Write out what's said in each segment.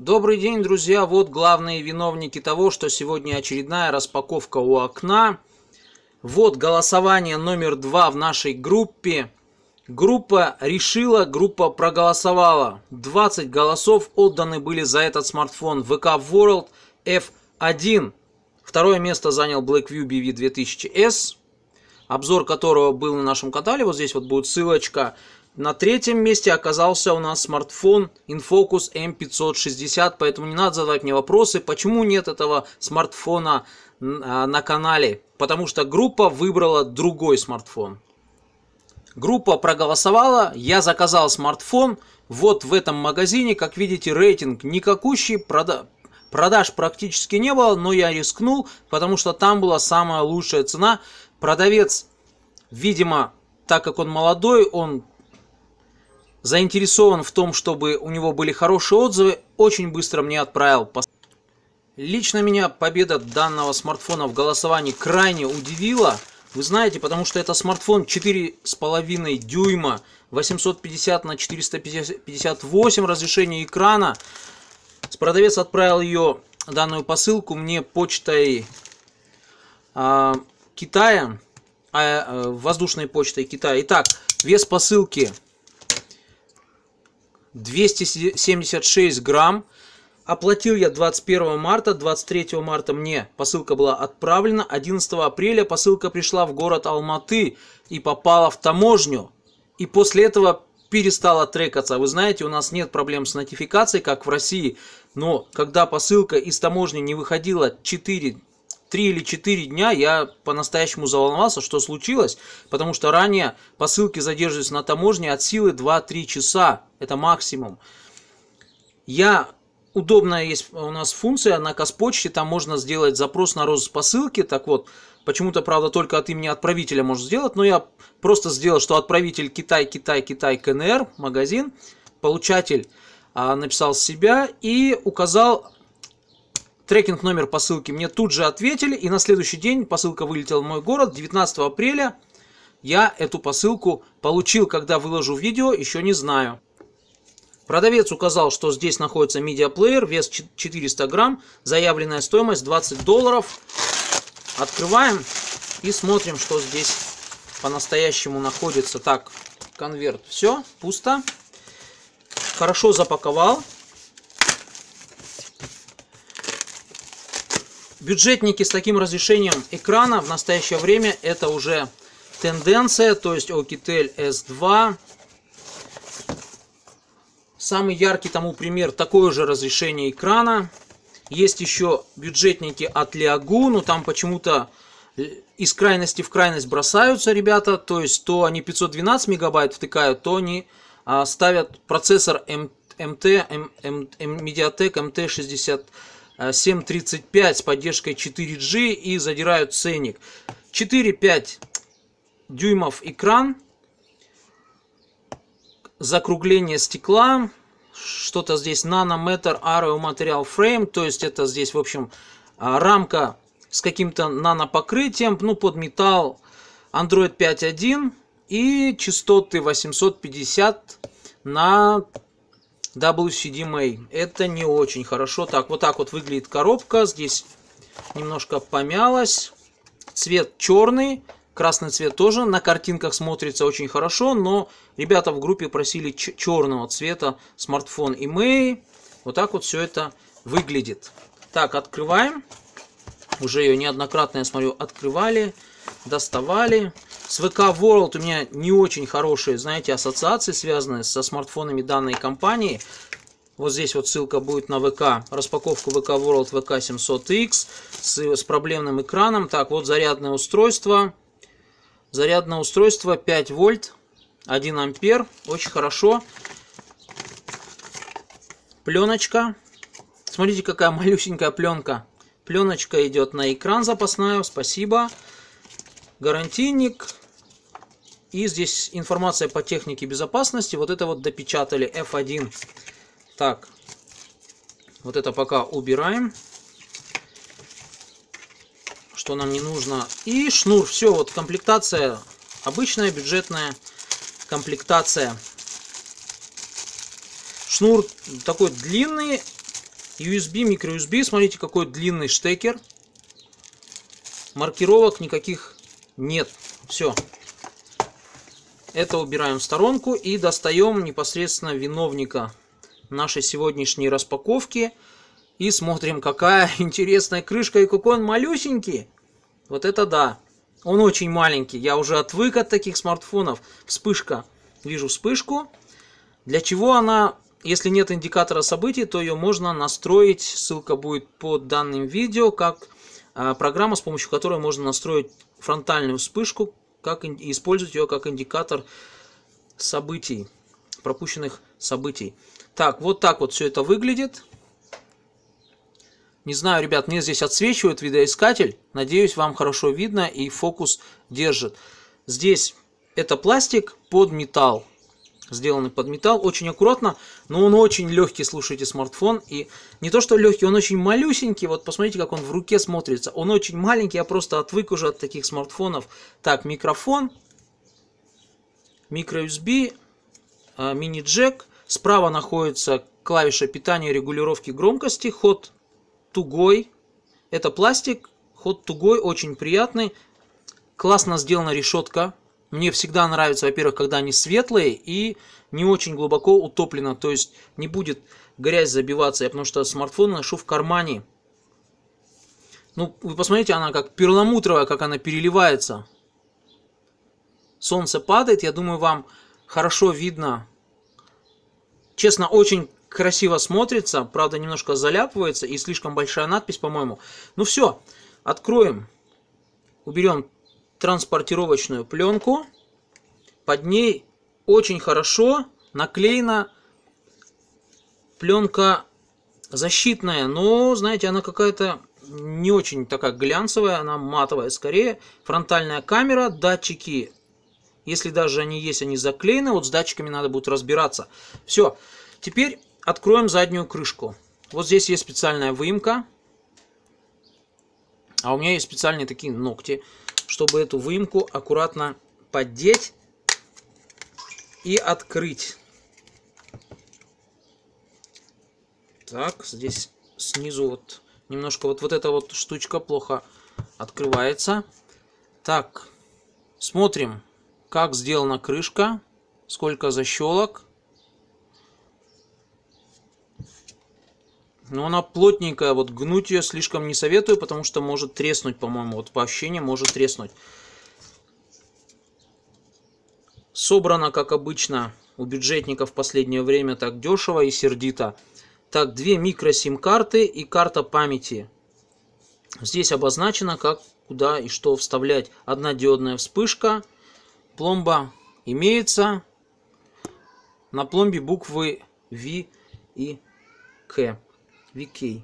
Добрый день, друзья! Вот главные виновники того, что сегодня очередная распаковка у окна. Вот голосование номер два в нашей группе. Группа решила, группа проголосовала. 20 голосов отданы были за этот смартфон VK World F1. Второе место занял Blackview BV 2000S, обзор которого был на нашем канале. Вот здесь вот будет ссылочка. На третьем месте оказался у нас смартфон Infocus M560, поэтому не надо задавать мне вопросы, почему нет этого смартфона а, на канале, потому что группа выбрала другой смартфон. Группа проголосовала, я заказал смартфон, вот в этом магазине, как видите, рейтинг никакущий, прода... продаж практически не было, но я рискнул, потому что там была самая лучшая цена. Продавец, видимо, так как он молодой, он заинтересован в том, чтобы у него были хорошие отзывы, очень быстро мне отправил по... Лично меня победа данного смартфона в голосовании крайне удивила. Вы знаете, потому что это смартфон 4,5 дюйма, 850 на 458 разрешение экрана. Продавец отправил ее, данную посылку, мне почтой э, Китая, а, э, воздушной почтой Китая. Итак, вес посылки 276 грамм. Оплатил я 21 марта, 23 марта мне посылка была отправлена, 11 апреля посылка пришла в город Алматы и попала в таможню. И после этого перестала трекаться. Вы знаете, у нас нет проблем с нотификацией, как в России, но когда посылка из таможни не выходила 4 три или четыре дня я по-настоящему заволновался, что случилось, потому что ранее посылки задерживались на таможне от силы 2-3 часа, это максимум. Я удобная есть у нас функция на Каспочте, там можно сделать запрос на розыск посылки. так вот, почему-то, правда, только от имени отправителя можно сделать, но я просто сделал, что отправитель Китай, Китай, Китай, КНР, магазин, получатель а, написал себя и указал трекинг номер по ссылке мне тут же ответили, и на следующий день посылка вылетела в мой город 19 апреля. Я эту посылку получил, когда выложу видео, еще не знаю. Продавец указал, что здесь находится медиаплеер, вес 400 грамм, заявленная стоимость 20 долларов. Открываем и смотрим, что здесь по-настоящему находится. Так, конверт, все, пусто. Хорошо запаковал. Бюджетники с таким разрешением экрана в настоящее время это уже тенденция, то есть Okitel S2. Самый яркий тому пример такое же разрешение экрана. Есть еще бюджетники от Liagu, но там почему-то из крайности в крайность бросаются ребята, то есть то они 512 мегабайт втыкают, то они а, ставят процессор MT, MT M, M, M, Mediatek MT60 7.35 с поддержкой 4G и задирают ценник. 4.5 дюймов экран, закругление стекла, что-то здесь нанометр аэроматериал фрейм, то есть это здесь, в общем, а, рамка с каким-то нанопокрытием, ну, под металл Android 5.1 и частоты 850 на WCDMA. Это не очень хорошо. Так, вот так вот выглядит коробка. Здесь немножко помялась. Цвет черный. Красный цвет тоже на картинках смотрится очень хорошо, но ребята в группе просили черного цвета смартфон EMEI. Вот так вот все это выглядит. Так, открываем. Уже ее неоднократно, я смотрю, открывали, доставали. С ВК World у меня не очень хорошие, знаете, ассоциации, связанные со смартфонами данной компании. Вот здесь вот ссылка будет на ВК, распаковку ВК World VK 700X с, с проблемным экраном. Так, вот зарядное устройство. Зарядное устройство 5 вольт, 1 ампер, очень хорошо. Пленочка. Смотрите, какая малюсенькая пленка. Пленочка идет на экран запасная, спасибо. Гарантийник, и здесь информация по технике безопасности. Вот это вот допечатали F1. Так, вот это пока убираем. Что нам не нужно. И шнур. Все, вот комплектация обычная, бюджетная комплектация. Шнур такой длинный. USB, микро USB. Смотрите, какой длинный штекер. Маркировок никаких нет. Все. Это убираем в сторонку и достаем непосредственно виновника нашей сегодняшней распаковки. И смотрим, какая интересная крышка и какой он малюсенький. Вот это да. Он очень маленький. Я уже отвык от таких смартфонов. Вспышка. Вижу вспышку. Для чего она, если нет индикатора событий, то ее можно настроить. Ссылка будет под данным видео, как а, программа, с помощью которой можно настроить фронтальную вспышку как использовать ее как индикатор событий, пропущенных событий. Так, вот так вот все это выглядит. Не знаю, ребят, мне здесь отсвечивает видоискатель. Надеюсь, вам хорошо видно и фокус держит. Здесь это пластик под металл сделаны под металл, очень аккуратно, но он очень легкий, слушайте, смартфон. И не то, что легкий, он очень малюсенький, вот посмотрите, как он в руке смотрится. Он очень маленький, я просто отвык уже от таких смартфонов. Так, микрофон, микро-USB, э, мини-джек. Справа находится клавиша питания регулировки громкости, ход тугой. Это пластик, ход тугой, очень приятный. Классно сделана решетка мне всегда нравится, во-первых, когда они светлые и не очень глубоко утоплено. То есть не будет грязь забиваться. Я потому что смартфон ношу в кармане. Ну, вы посмотрите, она как перламутровая, как она переливается. Солнце падает, я думаю, вам хорошо видно. Честно, очень красиво смотрится, правда, немножко заляпывается и слишком большая надпись, по-моему. Ну все, откроем, уберем транспортировочную пленку. Под ней очень хорошо наклеена пленка защитная, но, знаете, она какая-то не очень такая глянцевая, она матовая скорее. Фронтальная камера, датчики, если даже они есть, они заклеены. Вот с датчиками надо будет разбираться. Все, теперь откроем заднюю крышку. Вот здесь есть специальная выемка. А у меня есть специальные такие ногти чтобы эту выемку аккуратно поддеть и открыть. Так, здесь снизу вот немножко вот, вот эта вот штучка плохо открывается. Так, смотрим, как сделана крышка, сколько защелок. Но она плотненькая, вот гнуть ее слишком не советую, потому что может треснуть, по-моему. Вот по ощущениям может треснуть. Собрано, как обычно, у бюджетников в последнее время так дешево и сердито. Так, две микросим-карты и карта памяти. Здесь обозначено, как, куда и что вставлять. Одна диодная вспышка, пломба имеется. На пломбе буквы V и К. Викей.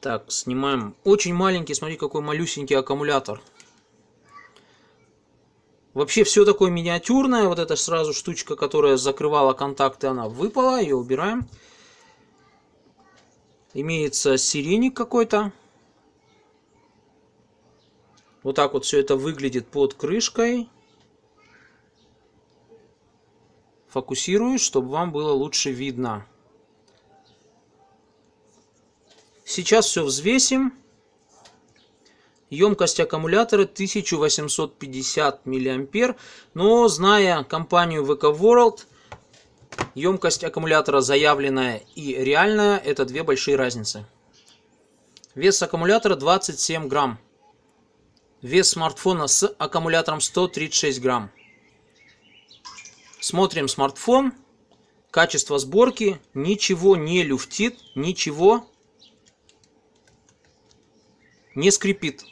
Так, снимаем. Очень маленький, смотри, какой малюсенький аккумулятор. Вообще все такое миниатюрное. Вот эта сразу штучка, которая закрывала контакты, она выпала. Ее убираем. Имеется сиреник какой-то. Вот так вот все это выглядит под крышкой. Фокусирую, чтобы вам было лучше видно. Сейчас все взвесим. Емкость аккумулятора 1850 мА, но зная компанию VK World, емкость аккумулятора заявленная и реальная, это две большие разницы. Вес аккумулятора 27 грамм. Вес смартфона с аккумулятором 136 грамм. Смотрим смартфон. Качество сборки. Ничего не люфтит, ничего не скрипит.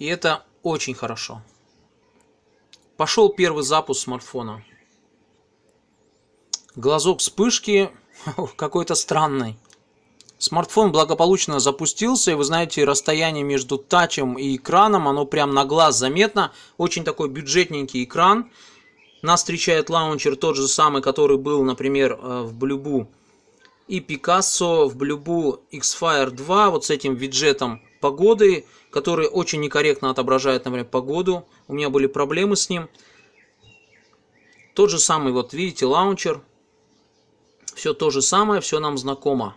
И это очень хорошо. Пошел первый запуск смартфона. Глазок вспышки какой-то странный. Смартфон благополучно запустился, и вы знаете, расстояние между тачем и экраном, оно прям на глаз заметно. Очень такой бюджетненький экран. Нас встречает лаунчер тот же самый, который был, например, э, в Блюбу и Picasso в Blue X-Fire 2 вот с этим виджетом погоды, который очень некорректно отображает, например, погоду. У меня были проблемы с ним. Тот же самый, вот видите, лаунчер. Все то же самое, все нам знакомо.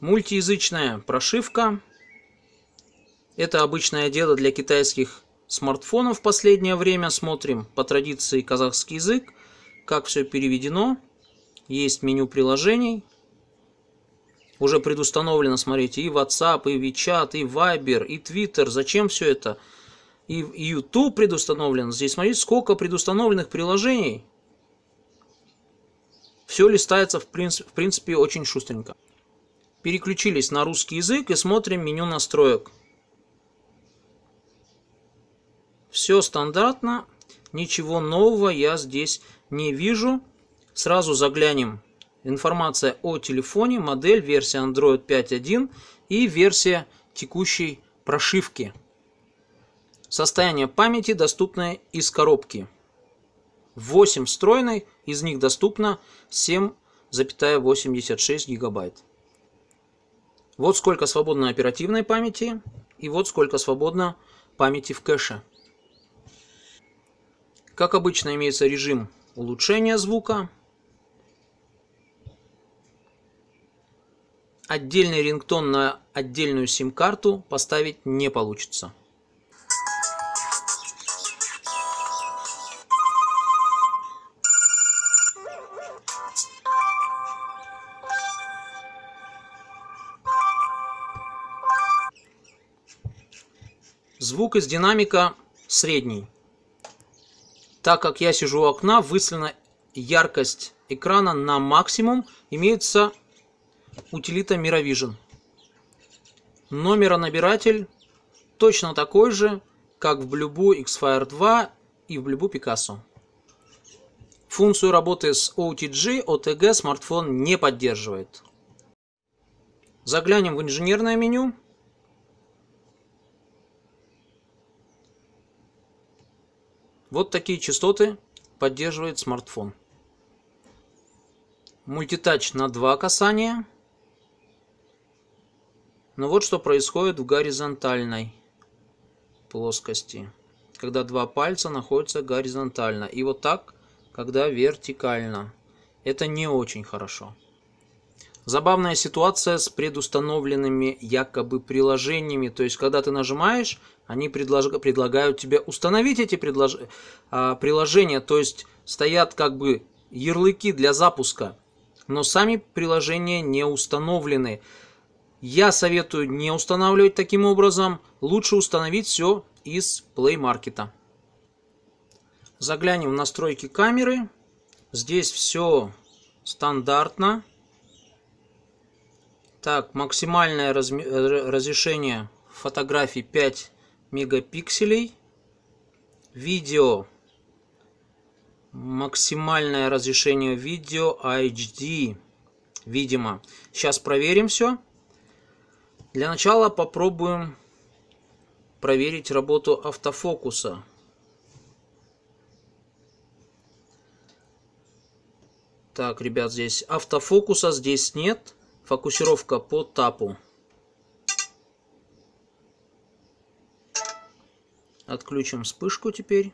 Мультиязычная прошивка. Это обычное дело для китайских смартфонов в последнее время. Смотрим по традиции казахский язык, как все переведено есть меню приложений. Уже предустановлено, смотрите, и WhatsApp, и WeChat, и Viber, и Twitter. Зачем все это? И YouTube предустановлен. Здесь смотрите, сколько предустановленных приложений. Все листается в принципе, в принципе очень шустренько. Переключились на русский язык и смотрим меню настроек. Все стандартно, ничего нового я здесь не вижу. Сразу заглянем. Информация о телефоне, модель, версия Android 5.1 и версия текущей прошивки. Состояние памяти, доступное из коробки. 8 встроенной, из них доступно 7,86 гигабайт. Вот сколько свободно оперативной памяти и вот сколько свободно памяти в кэше. Как обычно имеется режим улучшения звука, отдельный рингтон на отдельную сим-карту поставить не получится. Звук из динамика средний. Так как я сижу у окна, выставлена яркость экрана на максимум, имеется утилита Мировижен. Номеронабиратель точно такой же, как в Blueboo Xfire 2 и в Blueboo Picasso. Функцию работы с OTG OTG смартфон не поддерживает. Заглянем в инженерное меню. Вот такие частоты поддерживает смартфон. Мультитач на два касания – но ну вот что происходит в горизонтальной плоскости, когда два пальца находятся горизонтально. И вот так, когда вертикально. Это не очень хорошо. Забавная ситуация с предустановленными якобы приложениями. То есть, когда ты нажимаешь, они предлож... предлагают тебе установить эти предлож... а, приложения. То есть, стоят как бы ярлыки для запуска, но сами приложения не установлены. Я советую не устанавливать таким образом, лучше установить все из Play Market. Заглянем в настройки камеры. Здесь все стандартно. Так, максимальное э, разрешение фотографии 5 мегапикселей. Видео. Максимальное разрешение видео HD. Видимо. Сейчас проверим все. Для начала попробуем проверить работу автофокуса. Так, ребят, здесь автофокуса здесь нет. Фокусировка по тапу. Отключим вспышку теперь.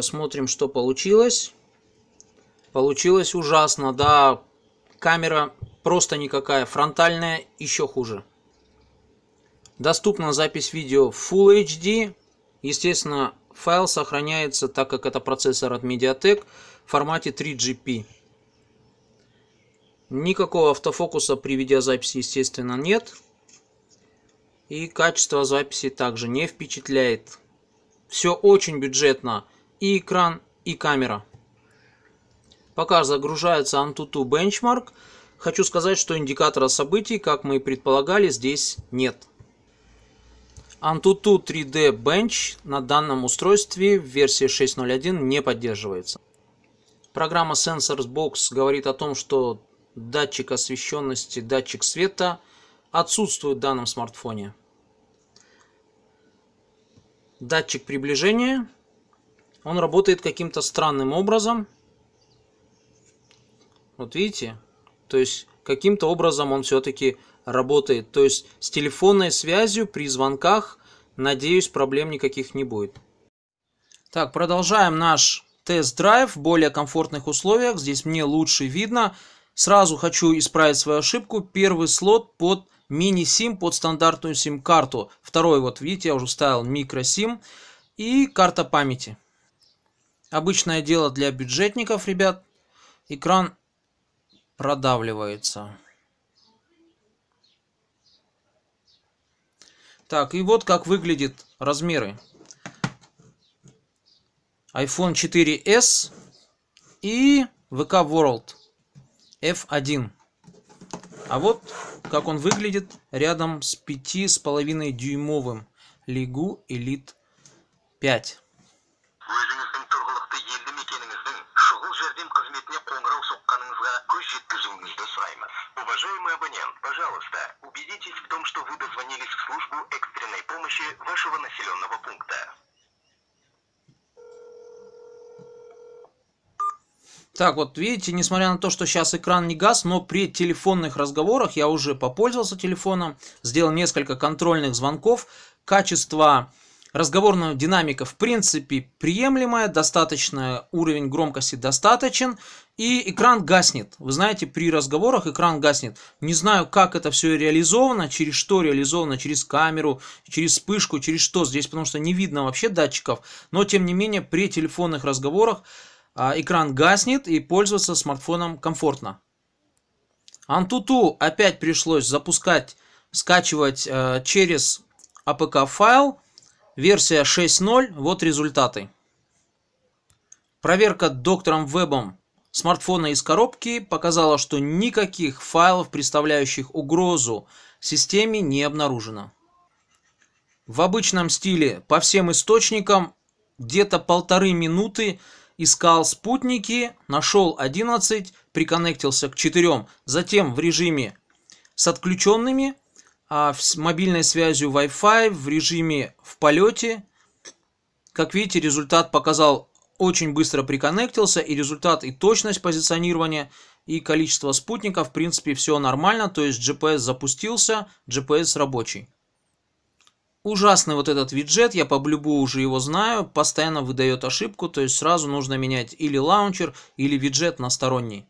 Посмотрим, что получилось. Получилось ужасно, да. Камера просто никакая. Фронтальная еще хуже. Доступна запись видео в Full HD. Естественно, файл сохраняется, так как это процессор от Mediatek, в формате 3GP. Никакого автофокуса при видеозаписи, естественно, нет. И качество записи также не впечатляет. Все очень бюджетно и экран, и камера. Пока загружается Antutu Benchmark, хочу сказать, что индикатора событий, как мы и предполагали, здесь нет. Antutu 3D Bench на данном устройстве в версии 6.0.1 не поддерживается. Программа SensorsBox говорит о том, что датчик освещенности, датчик света отсутствует в данном смартфоне. Датчик приближения он работает каким-то странным образом. Вот видите? То есть каким-то образом он все-таки работает. То есть с телефонной связью при звонках, надеюсь, проблем никаких не будет. Так, продолжаем наш тест-драйв в более комфортных условиях. Здесь мне лучше видно. Сразу хочу исправить свою ошибку. Первый слот под мини-сим, под стандартную сим-карту. Второй, вот видите, я уже ставил микро-сим. И карта памяти. Обычное дело для бюджетников, ребят. Экран продавливается. Так, и вот как выглядят размеры. iPhone 4s и VK World F1. А вот как он выглядит рядом с 5,5 дюймовым Лигу Elite 5. вы дозвонились в службу экстренной помощи вашего населенного пункта. Так, вот видите, несмотря на то, что сейчас экран не газ, но при телефонных разговорах я уже попользовался телефоном, сделал несколько контрольных звонков, качество Разговорная динамика в принципе приемлемая, достаточно уровень громкости достаточен, и экран гаснет. Вы знаете, при разговорах экран гаснет. Не знаю, как это все реализовано, через что реализовано, через камеру, через вспышку, через что здесь, потому что не видно вообще датчиков, но тем не менее при телефонных разговорах а, экран гаснет и пользоваться смартфоном комфортно. Antutu опять пришлось запускать, скачивать а, через APK файл, Версия 6.0, вот результаты. Проверка доктором Вебом смартфона из коробки показала, что никаких файлов, представляющих угрозу системе, не обнаружено. В обычном стиле по всем источникам где-то полторы минуты искал спутники, нашел 11, приконнектился к 4, затем в режиме с отключенными а, с мобильной связью Wi-Fi в режиме в полете. Как видите, результат показал очень быстро приконнектился, и результат, и точность позиционирования, и количество спутников, в принципе, все нормально, то есть GPS запустился, GPS рабочий. Ужасный вот этот виджет, я по блюбу уже его знаю, постоянно выдает ошибку, то есть сразу нужно менять или лаунчер, или виджет на сторонний.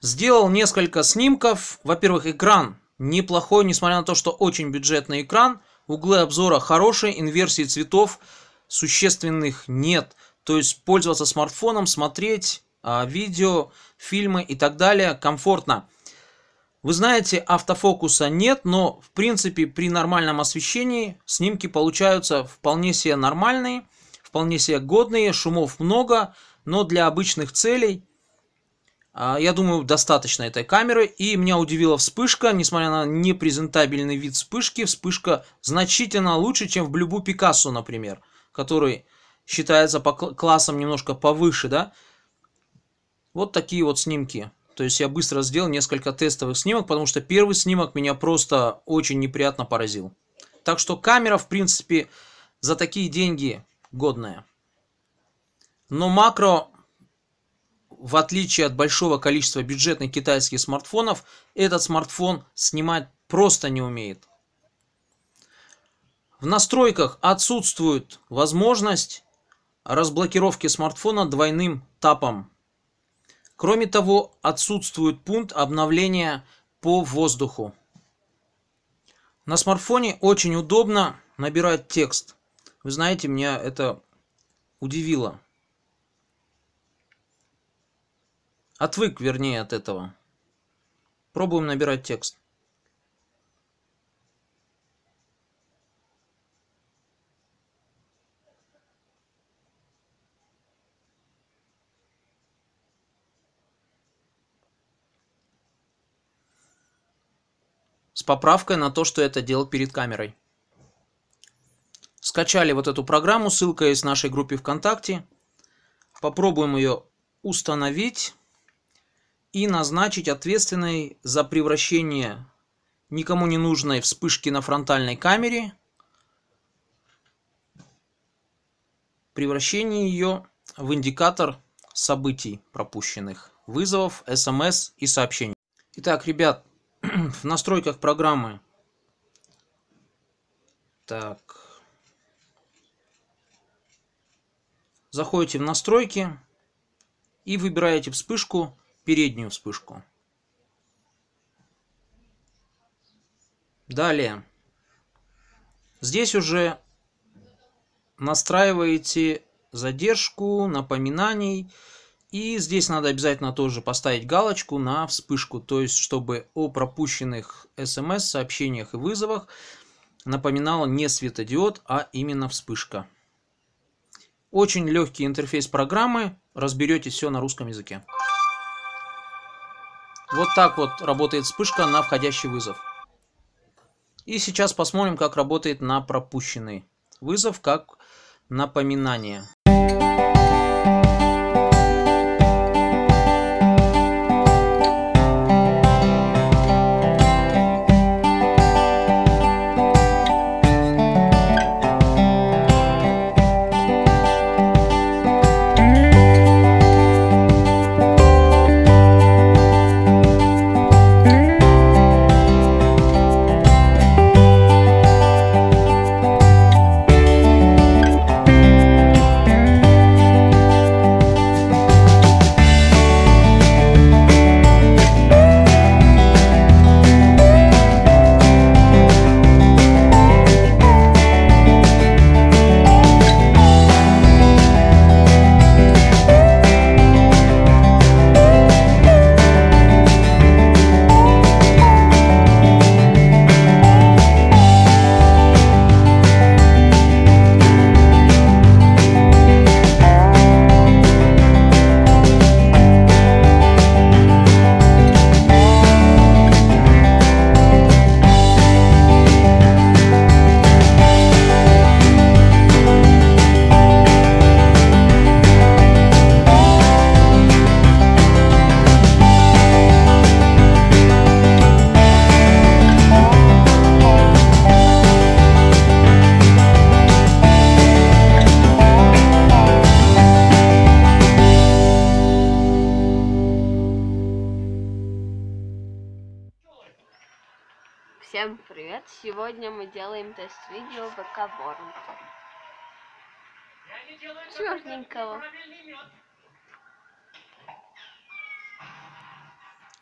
Сделал несколько снимков. Во-первых, экран неплохой, несмотря на то, что очень бюджетный экран. Углы обзора хорошие, инверсии цветов существенных нет. То есть пользоваться смартфоном, смотреть а, видео, фильмы и так далее комфортно. Вы знаете, автофокуса нет, но в принципе при нормальном освещении снимки получаются вполне себе нормальные, вполне себе годные, шумов много, но для обычных целей а, я думаю, достаточно этой камеры, и меня удивила вспышка, несмотря на непрезентабельный вид вспышки, вспышка значительно лучше, чем в Блюбу Пикассо, например, который считается по классам немножко повыше, да. Вот такие вот снимки. То есть я быстро сделал несколько тестовых снимок, потому что первый снимок меня просто очень неприятно поразил. Так что камера, в принципе, за такие деньги годная. Но макро в отличие от большого количества бюджетных китайских смартфонов, этот смартфон снимать просто не умеет. В настройках отсутствует возможность разблокировки смартфона двойным тапом. Кроме того, отсутствует пункт обновления по воздуху. На смартфоне очень удобно набирать текст. Вы знаете, меня это удивило. Отвык, вернее, от этого. Пробуем набирать текст. С поправкой на то, что это делал перед камерой. Скачали вот эту программу, ссылка есть в нашей группе ВКонтакте. Попробуем ее установить и назначить ответственной за превращение никому не нужной вспышки на фронтальной камере, превращение ее в индикатор событий пропущенных, вызовов, смс и сообщений. Итак, ребят, в настройках программы так заходите в настройки и выбираете вспышку переднюю вспышку. Далее. Здесь уже настраиваете задержку, напоминаний. И здесь надо обязательно тоже поставить галочку на вспышку, то есть чтобы о пропущенных смс, сообщениях и вызовах напоминала не светодиод, а именно вспышка. Очень легкий интерфейс программы, разберетесь все на русском языке. Вот так вот работает вспышка на входящий вызов. И сейчас посмотрим, как работает на пропущенный вызов, как напоминание. Сегодня мы делаем тест-видео ВК Ворон. Черненького.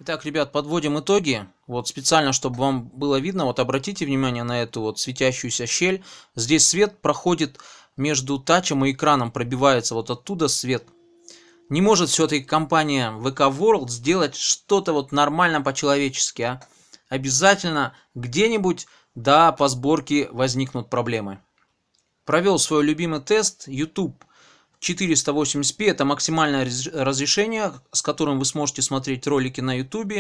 Итак, ребят, подводим итоги. Вот специально, чтобы вам было видно, вот обратите внимание на эту вот светящуюся щель. Здесь свет проходит между тачем и экраном, пробивается вот оттуда свет. Не может все-таки компания VK World сделать что-то вот нормально по-человечески, а? Обязательно где-нибудь да, по сборке возникнут проблемы. Провел свой любимый тест YouTube 480p – это максимальное разрешение, с которым вы сможете смотреть ролики на YouTube.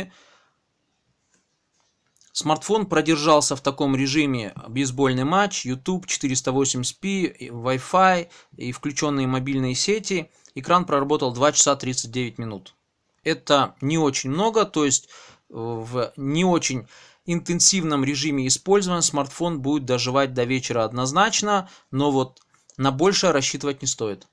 Смартфон продержался в таком режиме бейсбольный матч, YouTube, 480p, Wi-Fi и включенные мобильные сети. Экран проработал 2 часа 39 минут. Это не очень много, то есть э, в не очень интенсивном режиме использования смартфон будет доживать до вечера однозначно, но вот на большее рассчитывать не стоит.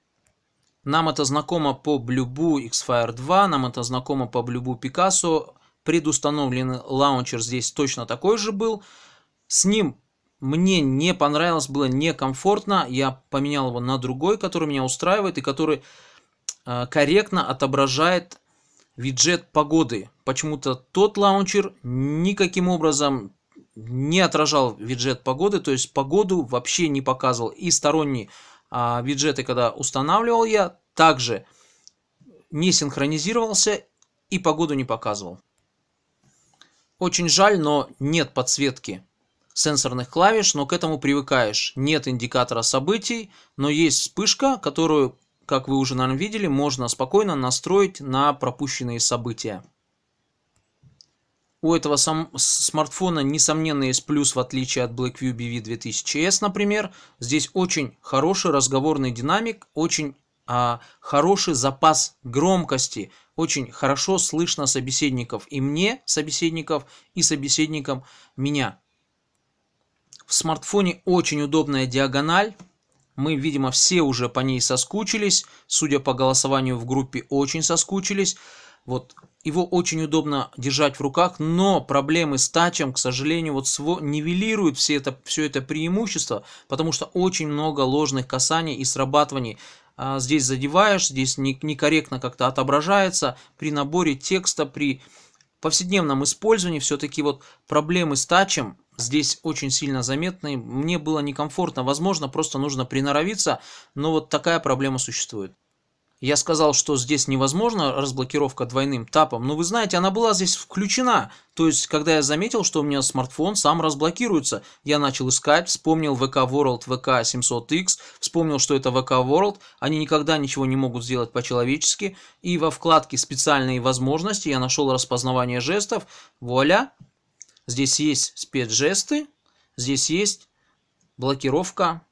Нам это знакомо по Блюбу X-Fire 2, нам это знакомо по Блюбу Picasso. Предустановленный лаунчер здесь точно такой же был. С ним мне не понравилось, было некомфортно. Я поменял его на другой, который меня устраивает и который э, корректно отображает виджет погоды. Почему-то тот лаунчер никаким образом не отражал виджет погоды, то есть погоду вообще не показывал. И сторонние а, виджеты, когда устанавливал я, также не синхронизировался и погоду не показывал. Очень жаль, но нет подсветки сенсорных клавиш, но к этому привыкаешь. Нет индикатора событий, но есть вспышка, которую как вы уже, наверное, видели, можно спокойно настроить на пропущенные события. У этого сам смартфона несомненно есть плюс в отличие от BlackView BV2000S, например. Здесь очень хороший разговорный динамик, очень а, хороший запас громкости. Очень хорошо слышно собеседников и мне, собеседников, и собеседникам меня. В смартфоне очень удобная диагональ. Мы, видимо, все уже по ней соскучились, судя по голосованию в группе, очень соскучились. Вот его очень удобно держать в руках, но проблемы с тачем, к сожалению, вот сво... нивелируют все это, все это преимущество, потому что очень много ложных касаний и срабатываний. А здесь задеваешь, здесь не... некорректно как-то отображается. При наборе текста, при повседневном использовании все-таки вот проблемы с тачем здесь очень сильно заметны. Мне было некомфортно, возможно, просто нужно приноровиться, но вот такая проблема существует. Я сказал, что здесь невозможно разблокировка двойным тапом, но вы знаете, она была здесь включена. То есть, когда я заметил, что у меня смартфон сам разблокируется, я начал искать, вспомнил VK World VK 700X, вспомнил, что это VK World, они никогда ничего не могут сделать по-человечески, и во вкладке «Специальные возможности» я нашел распознавание жестов, вуаля, Здесь есть спецжесты, здесь есть блокировка,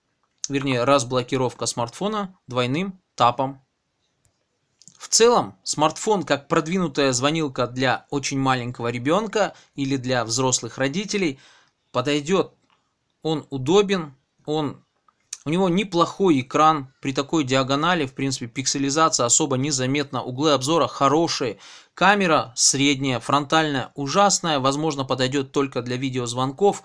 вернее разблокировка смартфона двойным тапом. В целом, смартфон как продвинутая звонилка для очень маленького ребенка или для взрослых родителей подойдет. Он удобен, он у него неплохой экран, при такой диагонали, в принципе, пикселизация особо незаметна, углы обзора хорошие, камера средняя, фронтальная ужасная, возможно, подойдет только для видеозвонков,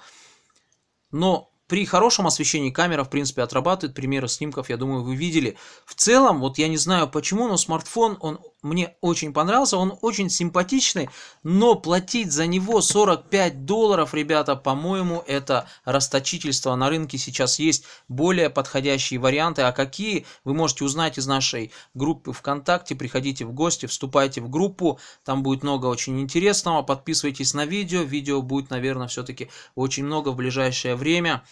но при хорошем освещении камера, в принципе, отрабатывает. Примеры снимков, я думаю, вы видели. В целом, вот я не знаю почему, но смартфон, он мне очень понравился, он очень симпатичный, но платить за него 45 долларов, ребята, по-моему, это расточительство. На рынке сейчас есть более подходящие варианты, а какие вы можете узнать из нашей группы ВКонтакте, приходите в гости, вступайте в группу, там будет много очень интересного, подписывайтесь на видео, видео будет, наверное, все-таки очень много в ближайшее время.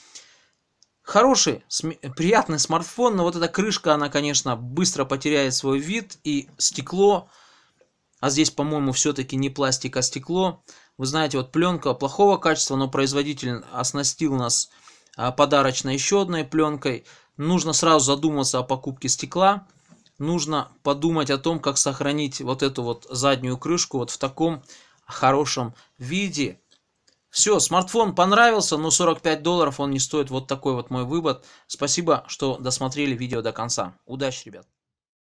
Хороший, см приятный смартфон, но вот эта крышка, она, конечно, быстро потеряет свой вид, и стекло, а здесь, по-моему, все-таки не пластик, а стекло. Вы знаете, вот пленка плохого качества, но производитель оснастил нас а, подарочной еще одной пленкой. Нужно сразу задуматься о покупке стекла. Нужно подумать о том, как сохранить вот эту вот заднюю крышку вот в таком хорошем виде. Все, смартфон понравился, но 45 долларов он не стоит. Вот такой вот мой вывод. Спасибо, что досмотрели видео до конца. Удачи, ребят!